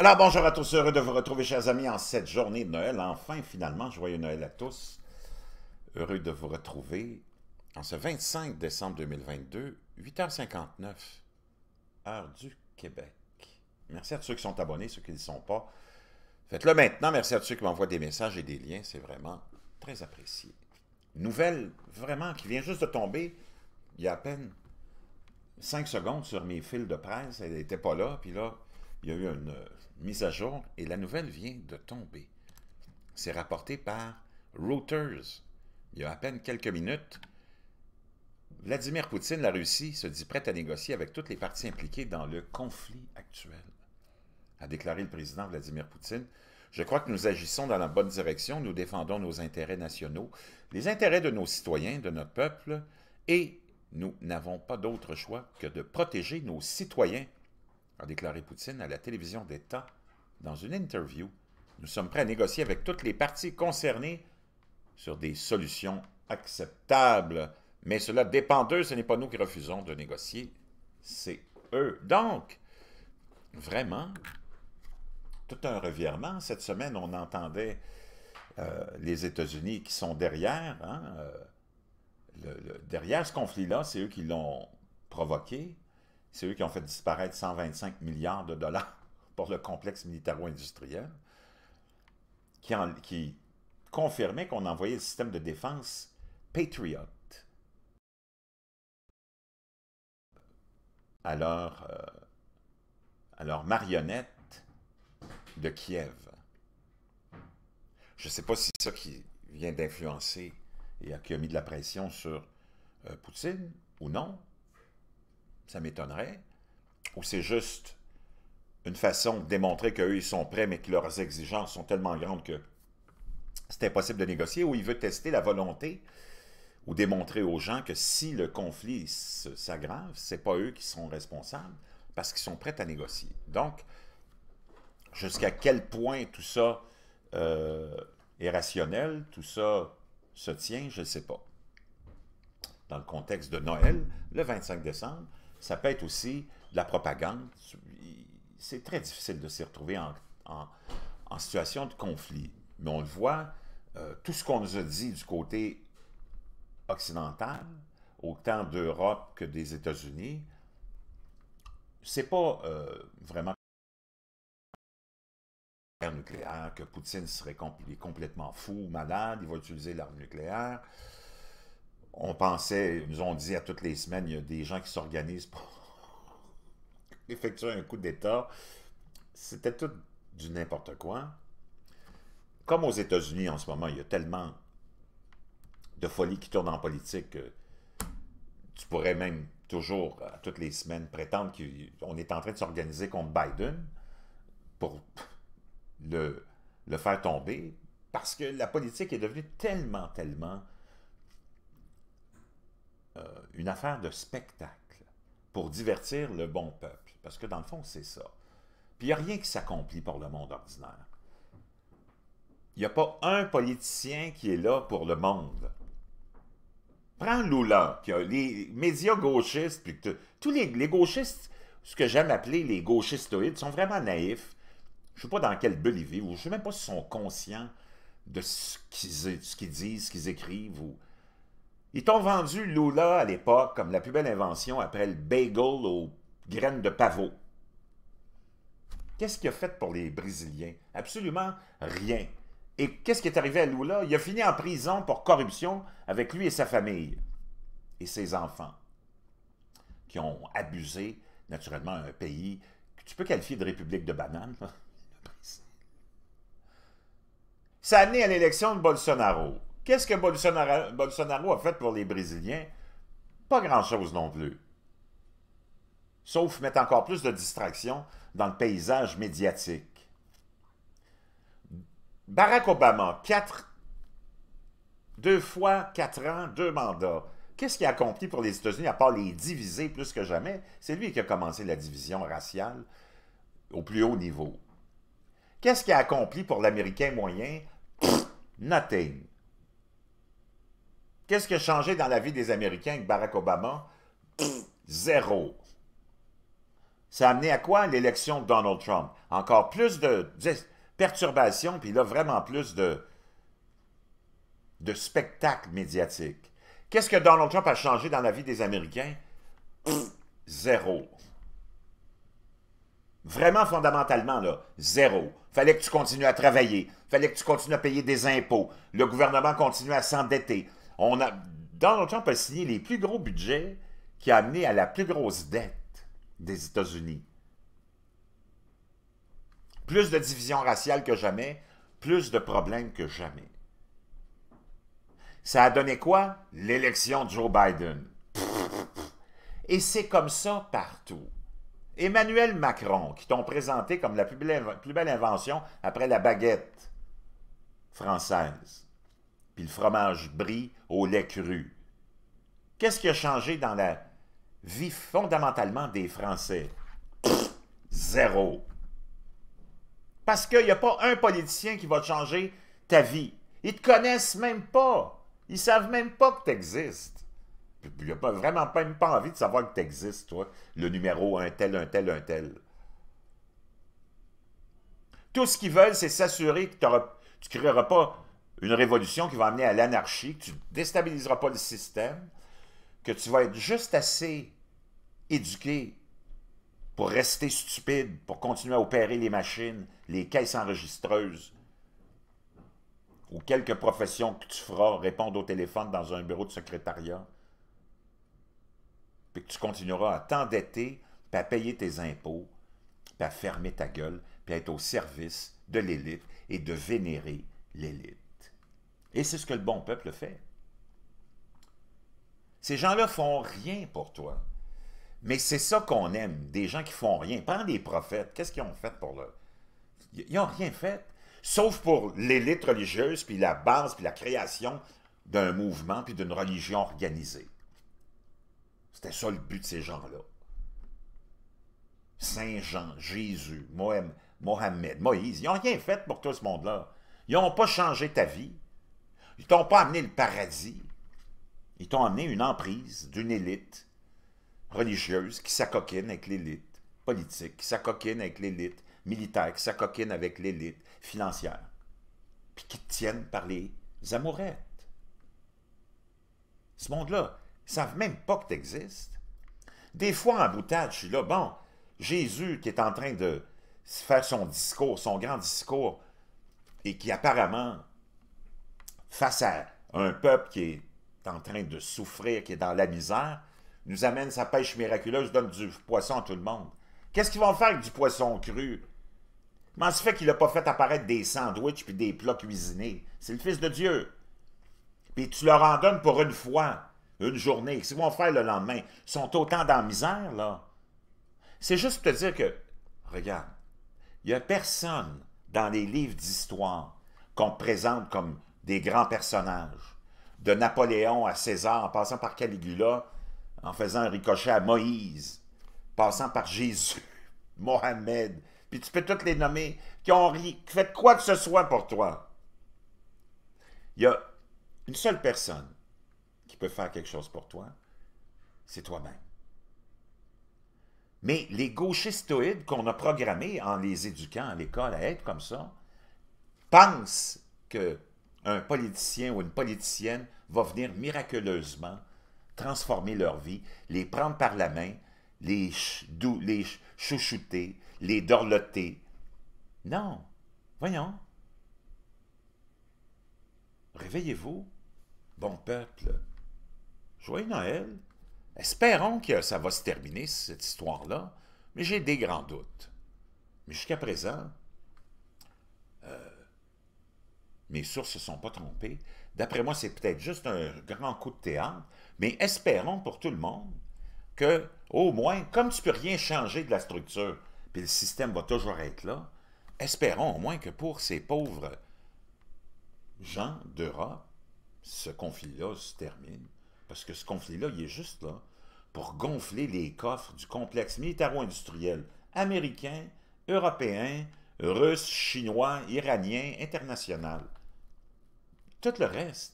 Alors bonjour à tous, heureux de vous retrouver chers amis en cette journée de Noël. Enfin, finalement, joyeux Noël à tous. Heureux de vous retrouver en ce 25 décembre 2022, 8h59, heure du Québec. Merci à tous ceux qui sont abonnés, ceux qui ne le sont pas. Faites-le maintenant. Merci à tous ceux qui m'envoient des messages et des liens. C'est vraiment très apprécié. Nouvelle, vraiment, qui vient juste de tomber il y a à peine 5 secondes sur mes fils de presse. Elle n'était pas là. Puis là, il y a eu une mise à jour et la nouvelle vient de tomber. C'est rapporté par Reuters. Il y a à peine quelques minutes, Vladimir Poutine, la Russie, se dit prête à négocier avec toutes les parties impliquées dans le conflit actuel, a déclaré le président Vladimir Poutine. Je crois que nous agissons dans la bonne direction, nous défendons nos intérêts nationaux, les intérêts de nos citoyens, de notre peuple, et nous n'avons pas d'autre choix que de protéger nos citoyens a déclaré Poutine à la télévision d'État dans une interview. Nous sommes prêts à négocier avec toutes les parties concernées sur des solutions acceptables, mais cela dépend d'eux, ce n'est pas nous qui refusons de négocier, c'est eux. Donc, vraiment, tout un revirement. Cette semaine, on entendait euh, les États-Unis qui sont derrière, hein, euh, derrière ce conflit-là, c'est eux qui l'ont provoqué. C'est eux qui ont fait disparaître 125 milliards de dollars pour le complexe militaro-industriel, qui, confirmait qu'on envoyait le système de défense Patriot. Euh, à leur, marionnette de Kiev. Je ne sais pas si c'est ça qui vient d'influencer et qui a mis de la pression sur euh, Poutine ou non, ça m'étonnerait. Ou c'est juste une façon de démontrer qu'eux, ils sont prêts, mais que leurs exigences sont tellement grandes que c'est impossible de négocier, ou il veut tester la volonté ou démontrer aux gens que si le conflit s'aggrave, ce n'est pas eux qui sont responsables parce qu'ils sont prêts à négocier. Donc, jusqu'à quel point tout ça euh, est rationnel, tout ça se tient, je ne sais pas. Dans le contexte de Noël, le 25 décembre, ça peut être aussi de la propagande. C'est très difficile de s'y retrouver en, situation de conflit. Mais on le voit, euh, tout ce qu'on nous a dit du côté occidental, autant d'Europe que des États-Unis, c'est pas euh, vraiment nucléaire, que Poutine serait complètement fou, malade, il va utiliser l'arme nucléaire on pensait, nous ont dit à toutes les semaines, il y a des gens qui s'organisent pour effectuer un coup d'État. C'était tout du n'importe quoi. Comme aux États-Unis en ce moment, il y a tellement de folie qui tourne en politique que tu pourrais même toujours, à toutes les semaines, prétendre qu'on est en train de s'organiser contre Biden pour le, le faire tomber parce que la politique est devenue tellement, tellement une affaire de spectacle pour divertir le bon peuple. Parce que dans le fond, c'est ça. Puis il n'y a rien qui s'accomplit pour le monde ordinaire. Il n'y a pas un politicien qui est là pour le monde. Prends Lula, qui a les médias gauchistes, puis tous les, gauchistes, ce que j'aime appeler les gauchistoïdes, sont vraiment naïfs. Je ne sais pas dans quel bulle ils vivent, ou je ne sais même pas s'ils sont conscients de ce qu'ils disent, ce qu'ils écrivent, ou ils t'ont vendu Lula à l'époque comme la plus belle invention après le bagel aux graines de pavot. Qu'est-ce qu'il a fait pour les Brésiliens? Absolument rien. Et qu'est-ce qui est arrivé à Lula? Il a fini en prison pour corruption avec lui et sa famille et ses enfants qui ont abusé, naturellement, un pays que tu peux qualifier de république de banane. Ça a amené à l'élection de Bolsonaro. Qu'est-ce que Bolsonaro, a fait pour les Brésiliens? Pas grand-chose non plus. Sauf mettre encore plus de distractions dans le paysage médiatique. Barack Obama, quatre, deux fois quatre ans, deux mandats. Qu'est-ce qu'il a accompli pour les États-Unis, à part les diviser plus que jamais? C'est lui qui a commencé la division raciale au plus haut niveau. Qu'est-ce qu'il a accompli pour l'Américain moyen? Pff, nothing. Qu'est-ce qui a changé dans la vie des Américains avec Barack Obama? zéro. Ça a amené à quoi l'élection de Donald Trump? Encore plus de perturbations, puis là, vraiment plus de, de spectacle médiatique. Qu'est-ce que Donald Trump a changé dans la vie des Américains? zéro. Vraiment fondamentalement, là, zéro. Fallait que tu continues à travailler. Fallait que tu continues à payer des impôts. Le gouvernement continue à s'endetter. On a, Donald Trump a signé les plus gros budgets qui a amené à la plus grosse dette des États-Unis. Plus de division raciale que jamais, plus de problèmes que jamais. Ça a donné quoi? L'élection de Joe Biden. Et c'est comme ça partout. Emmanuel Macron, qui t'ont présenté comme la plus belle invention après la baguette française le fromage brie au lait cru. Qu'est-ce qui a changé dans la vie fondamentalement des Français? zéro. Parce qu'il n'y a pas un politicien qui va changer ta vie. Ils te connaissent même pas. Ils savent même pas que tu existes. il n'y a pas, vraiment pas envie de savoir que tu existes, toi. Le numéro un tel, un tel, un tel. Tout ce qu'ils veulent, c'est s'assurer que tu ne créeras pas une révolution qui va amener à l'anarchie, que tu déstabiliseras pas le système, que tu vas être juste assez éduqué pour rester stupide, pour continuer à opérer les machines, les caisses enregistreuses, ou quelques professions que tu feras, répondre au téléphone dans un bureau de secrétariat, puis que tu continueras à t'endetter, puis à payer tes impôts, puis à fermer ta gueule, puis à être au service de l'élite et de vénérer l'élite. Et c'est ce que le bon peuple fait. Ces gens-là font rien pour toi. Mais c'est ça qu'on aime, des gens qui font rien. Prends les prophètes, qu'est-ce qu'ils ont fait pour le... Ils n'ont rien fait, sauf pour l'élite religieuse, puis la base, puis la création d'un mouvement, puis d'une religion organisée. C'était ça le but de ces gens-là. Saint Jean, Jésus, Mohamed, Moïse, ils n'ont rien fait pour tout ce monde-là. Ils n'ont pas changé ta vie. Ils t'ont pas amené le paradis. Ils t'ont amené une emprise d'une élite religieuse qui s'acoquine avec l'élite politique, qui s'acoquine avec l'élite militaire, qui s'acoquine avec l'élite financière, puis qui te tiennent par les amourettes. Ce monde-là, ils savent même pas que tu existes. Des fois, en boutade, je suis là, bon, Jésus qui est en train de faire son discours, son grand discours, et qui apparemment face à un peuple qui est en train de souffrir, qui est dans la misère, nous amène sa pêche miraculeuse, donne du poisson à tout le monde. Qu'est-ce qu'ils vont faire avec du poisson cru? Comment se fait qu'il n'a pas fait apparaître des sandwichs puis des plats cuisinés? C'est le Fils de Dieu. Puis tu leur en donnes pour une fois, une journée. Qu'est-ce qu'ils vont faire le lendemain? Ils sont autant dans la misère, là. C'est juste pour te dire que, regarde, il n'y a personne dans les livres d'histoire qu'on présente comme des grands personnages, de Napoléon à César, en passant par Caligula, en faisant un ricochet à Moïse, passant par Jésus, Mohamed, puis tu peux toutes les nommer, qui ont fait quoi que ce soit pour toi. Il y a une seule personne qui peut faire quelque chose pour toi, c'est toi-même. Mais les gauchistoïdes qu'on a programmés en les éduquant à l'école à être comme ça, pensent que un politicien ou une politicienne va venir miraculeusement transformer leur vie, les prendre par la main, les, les chouchouter, les dorloter. Non, voyons. Réveillez-vous, bon peuple. Joyeux Noël. Espérons que ça va se terminer, cette histoire-là, mais j'ai des grands doutes. Mais jusqu'à présent, mes sources ne se sont pas trompées. D'après moi, c'est peut-être juste un grand coup de théâtre, mais espérons pour tout le monde que, au moins, comme tu ne peux rien changer de la structure, puis le système va toujours être là, espérons au moins que pour ces pauvres gens d'Europe, ce conflit-là se termine, parce que ce conflit-là, il est juste là pour gonfler les coffres du complexe militaro-industriel américain, européen, russe, chinois, iranien, international. Tout le reste,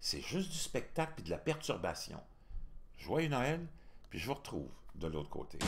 c'est juste du spectacle et de la perturbation. Joyeux Noël, puis je vous retrouve de l'autre côté.